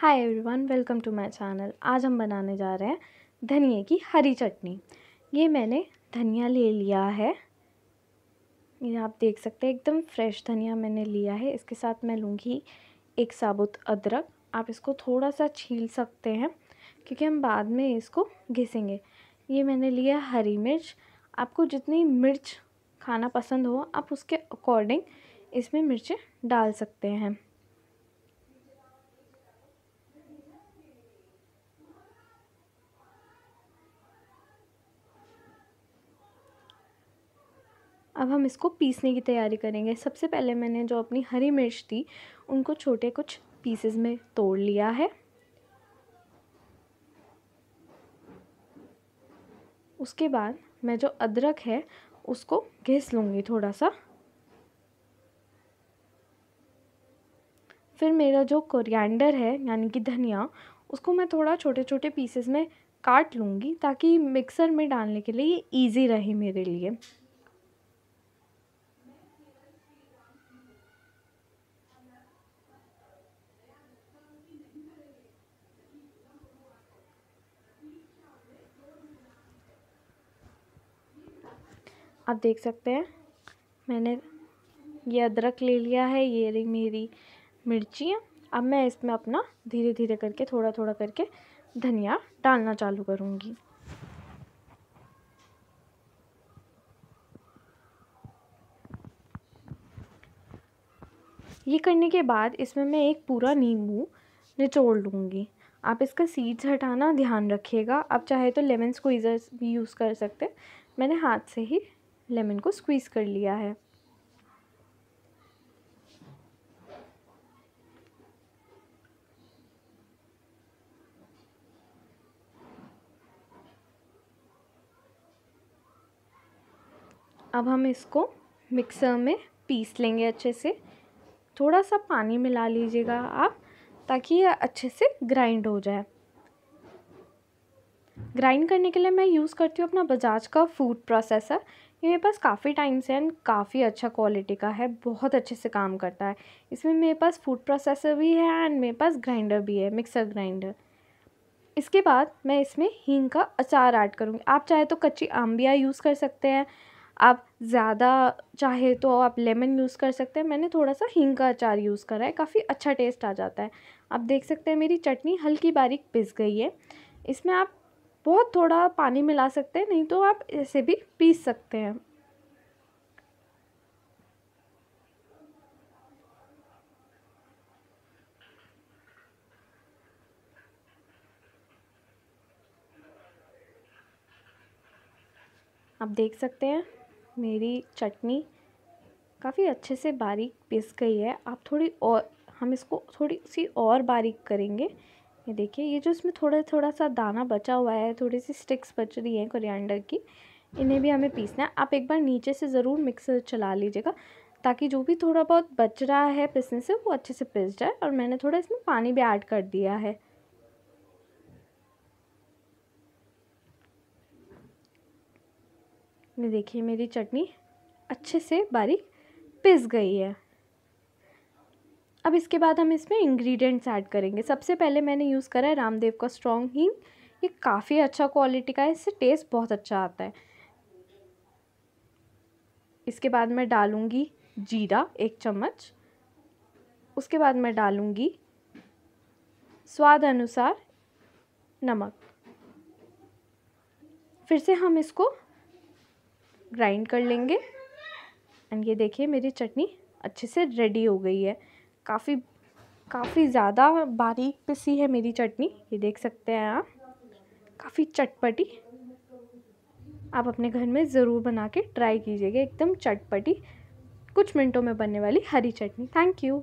hi everyone welcome to my channel आज हम बनाने जा रहे हैं धनिए की हरी चटनी ये मैंने धनिया ले लिया है ये आप देख सकते हैं एकदम फ्रेश धनिया मैंने लिया है इसके साथ मैं लूँगी एक साबुत अदरक आप इसको थोड़ा सा छील सकते हैं क्योंकि हम बाद में इसको घिसेंगे ये मैंने लिया हरी मिर्च आपको जितनी मिर्च खाना पसंद हो आप उसके अकॉर्डिंग इसमें मिर्चें डाल सकते हैं अब हम इसको पीसने की तैयारी करेंगे सबसे पहले मैंने जो अपनी हरी मिर्च थी उनको छोटे कुछ पीसेस में तोड़ लिया है उसके बाद मैं जो अदरक है उसको घिस लूँगी थोड़ा सा फिर मेरा जो कोरिएंडर है यानी कि धनिया उसको मैं थोड़ा छोटे छोटे पीसेस में काट लूँगी ताकि मिक्सर में डालने के लिए ये ईजी रहे मेरे लिए आप देख सकते हैं मैंने ये अदरक ले लिया है ये रही मेरी मिर्चियाँ अब मैं इसमें अपना धीरे धीरे करके थोड़ा थोड़ा करके धनिया डालना चालू करूँगी ये करने के बाद इसमें मैं एक पूरा नींबू निचोड़ लूँगी आप इसका सीड्स हटाना ध्यान रखिएगा आप चाहे तो लेमन स्क्वीज़र्स भी यूज़ कर सकते मैंने हाथ से ही लेमन को स्क्वीज़ कर लिया है अब हम इसको मिक्सर में पीस लेंगे अच्छे से थोड़ा सा पानी मिला लीजिएगा आप ताकि ये अच्छे से ग्राइंड हो जाए ग्राइंड करने के लिए मैं यूज़ करती हूँ अपना बजाज का फूड प्रोसेसर ये मेरे पास काफ़ी टाइम से एंड काफ़ी अच्छा क्वालिटी का है बहुत अच्छे से काम करता है इसमें मेरे पास फूड प्रोसेसर भी है एंड मेरे पास ग्राइंडर भी है मिक्सर ग्राइंडर इसके बाद मैं इसमें हींग का अचार ऐड करूँगी आप चाहे तो कच्ची आम्बिया यूज़ कर सकते हैं आप ज़्यादा चाहे तो आप लेमन यूज़ कर सकते हैं मैंने थोड़ा सा हींग का अचार यूज़ करा है काफ़ी अच्छा टेस्ट आ जाता है आप देख सकते हैं मेरी चटनी हल्की बारीक पिस गई है इसमें आप बहुत थोड़ा पानी मिला सकते हैं नहीं तो आप ऐसे भी पीस सकते हैं आप देख सकते हैं मेरी चटनी काफ़ी अच्छे से बारीक पिस गई है आप थोड़ी और हम इसको थोड़ी सी और बारीक करेंगे ये देखिए ये जो इसमें थोड़ा थोड़ा सा दाना बचा हुआ है थोड़ी सी स्टिक्स बच रही हैं कोरिएंडर की इन्हें भी हमें पीसना है आप एक बार नीचे से ज़रूर मिक्सर चला लीजिएगा ताकि जो भी थोड़ा बहुत बच रहा है पिसने से वो अच्छे से पिस जाए और मैंने थोड़ा इसमें पानी भी ऐड कर दिया है ये देखिए मेरी चटनी अच्छे से बारीक पिस गई है अब इसके बाद हम इसमें इंग्रेडिएंट्स ऐड करेंगे सबसे पहले मैंने यूज़ करा है रामदेव का स्ट्रॉन्ग हींग ये काफ़ी अच्छा क्वालिटी का है इससे टेस्ट बहुत अच्छा आता है इसके बाद मैं डालूँगी जीरा एक चम्मच उसके बाद मैं डालूँगी स्वाद अनुसार नमक फिर से हम इसको ग्राइंड कर लेंगे एंड ये देखिए मेरी चटनी अच्छे से रेडी हो गई है काफ़ी काफ़ी ज़्यादा बारीक पिसी है मेरी चटनी ये देख सकते हैं आप काफ़ी चटपटी आप अपने घर में ज़रूर बना के ट्राई कीजिएगा एकदम चटपटी कुछ मिनटों में बनने वाली हरी चटनी थैंक यू